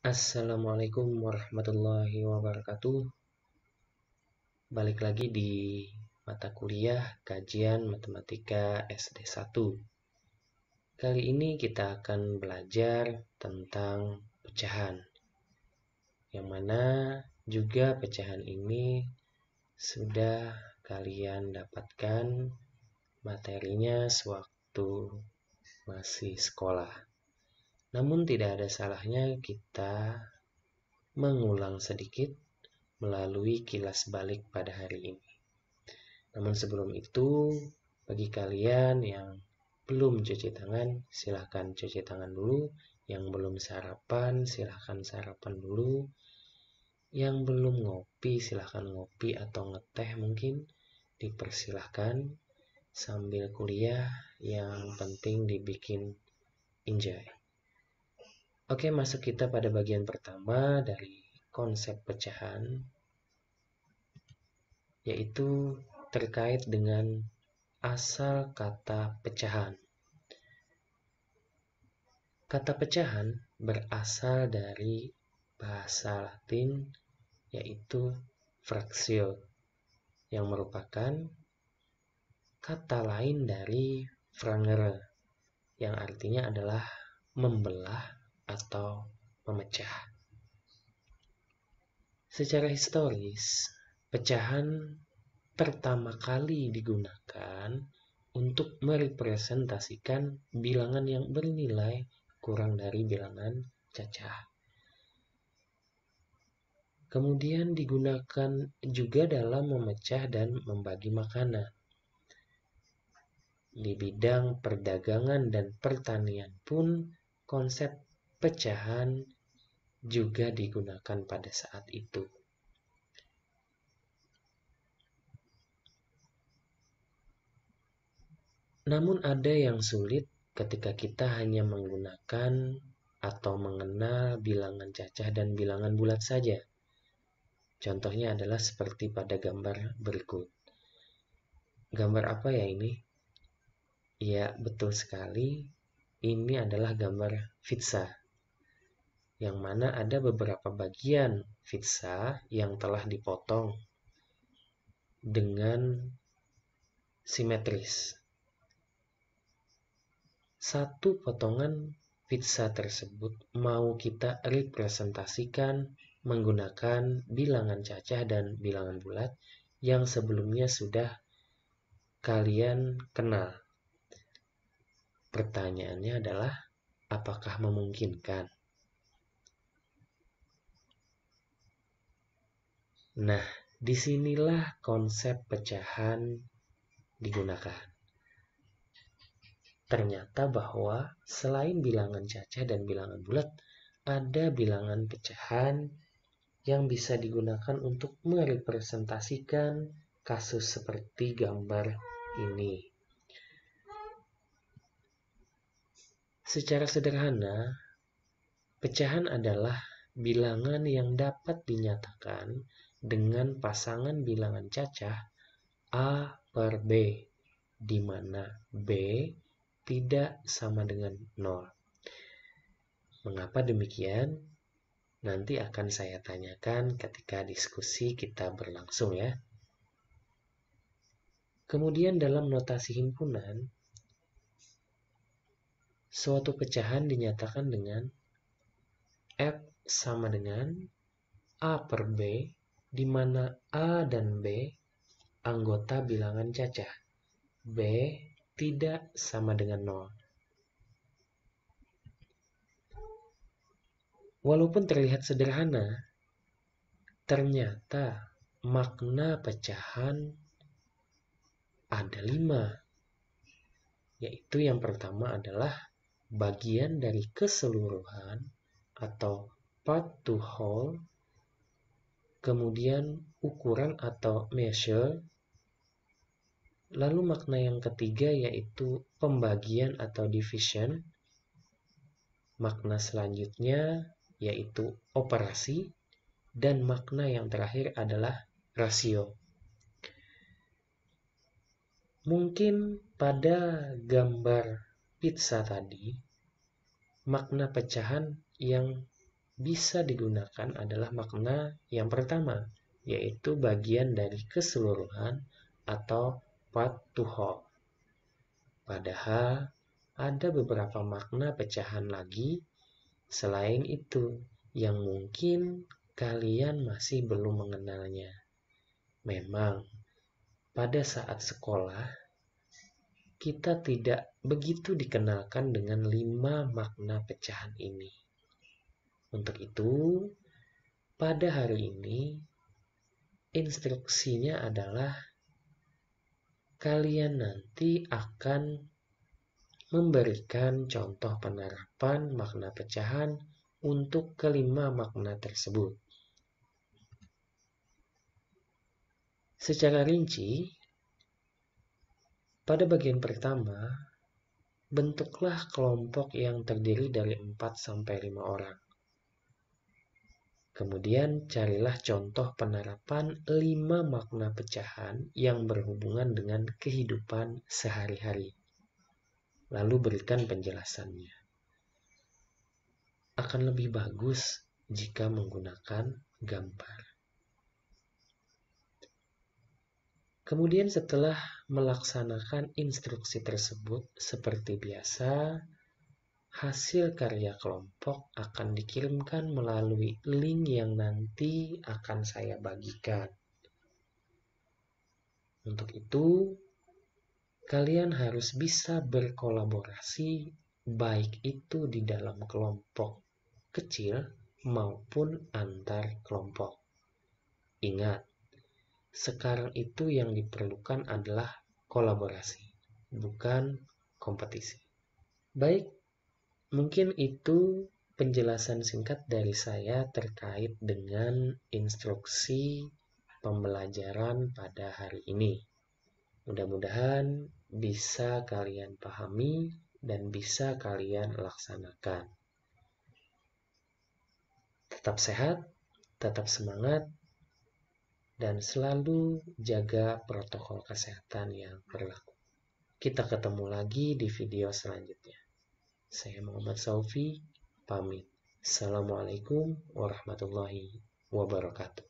Assalamualaikum warahmatullahi wabarakatuh. Balik lagi di mata kuliah kajian matematika SD1. Kali ini kita akan belajar tentang pecahan. Yang mana juga pecahan ini sudah kalian dapatkan materinya sewaktu masih sekolah. Namun tidak ada salahnya kita mengulang sedikit melalui kilas balik pada hari ini. Namun sebelum itu, bagi kalian yang belum cuci tangan, silahkan cuci tangan dulu. Yang belum sarapan, silahkan sarapan dulu. Yang belum ngopi, silahkan ngopi atau ngeteh mungkin dipersilahkan. Sambil kuliah, yang penting dibikin enjoy. Oke, masuk kita pada bagian pertama dari konsep pecahan, yaitu terkait dengan asal kata pecahan. Kata pecahan berasal dari bahasa Latin yaitu fraksio yang merupakan kata lain dari frangere yang artinya adalah membelah atau memecah. Secara historis, pecahan pertama kali digunakan untuk merepresentasikan bilangan yang bernilai kurang dari bilangan cacah. Kemudian digunakan juga dalam memecah dan membagi makanan. Di bidang perdagangan dan pertanian pun konsep pecahan juga digunakan pada saat itu. Namun ada yang sulit ketika kita hanya menggunakan atau mengenal bilangan cacah dan bilangan bulat saja. Contohnya adalah seperti pada gambar berikut. Gambar apa ya ini? Ya, betul sekali. Ini adalah gambar pizza yang mana ada beberapa bagian pizza yang telah dipotong dengan simetris. Satu potongan pizza tersebut mau kita representasikan menggunakan bilangan cacah dan bilangan bulat yang sebelumnya sudah kalian kenal. Pertanyaannya adalah, apakah memungkinkan? Nah, disinilah konsep pecahan digunakan. Ternyata bahwa selain bilangan cacah dan bilangan bulat, ada bilangan pecahan yang bisa digunakan untuk merepresentasikan kasus seperti gambar ini. Secara sederhana, pecahan adalah bilangan yang dapat dinyatakan dengan pasangan bilangan cacah A per B, di mana B tidak sama dengan 0. Mengapa demikian? Nanti akan saya tanyakan ketika diskusi kita berlangsung ya. Kemudian dalam notasi himpunan, suatu pecahan dinyatakan dengan F sama dengan A per B di mana A dan B anggota bilangan cacah. B tidak sama dengan 0. Walaupun terlihat sederhana, ternyata makna pecahan ada lima. Yaitu yang pertama adalah bagian dari keseluruhan atau part to whole kemudian ukuran atau measure, lalu makna yang ketiga yaitu pembagian atau division, makna selanjutnya yaitu operasi, dan makna yang terakhir adalah rasio. Mungkin pada gambar pizza tadi, makna pecahan yang bisa digunakan adalah makna yang pertama, yaitu bagian dari keseluruhan atau part to whole. Padahal, ada beberapa makna pecahan lagi selain itu yang mungkin kalian masih belum mengenalnya. Memang, pada saat sekolah, kita tidak begitu dikenalkan dengan lima makna pecahan ini. Untuk itu, pada hari ini instruksinya adalah kalian nanti akan memberikan contoh penerapan makna pecahan untuk kelima makna tersebut. Secara rinci, pada bagian pertama, bentuklah kelompok yang terdiri dari 4 sampai 5 orang. Kemudian carilah contoh penerapan lima makna pecahan yang berhubungan dengan kehidupan sehari-hari. Lalu berikan penjelasannya. Akan lebih bagus jika menggunakan gambar. Kemudian setelah melaksanakan instruksi tersebut seperti biasa, hasil karya kelompok akan dikirimkan melalui link yang nanti akan saya bagikan. Untuk itu, kalian harus bisa berkolaborasi, baik itu di dalam kelompok kecil maupun antar kelompok. Ingat, sekarang itu yang diperlukan adalah kolaborasi, bukan kompetisi. Baik, mungkin itu penjelasan singkat dari saya terkait dengan instruksi pembelajaran pada hari ini. Mudah-mudahan bisa kalian pahami dan bisa kalian laksanakan. Tetap sehat, tetap semangat, dan selalu jaga protokol kesehatan yang berlaku. Kita ketemu lagi di video selanjutnya. Saya Muhammad Saufi, pamit. Assalamualaikum warahmatullahi wabarakatuh.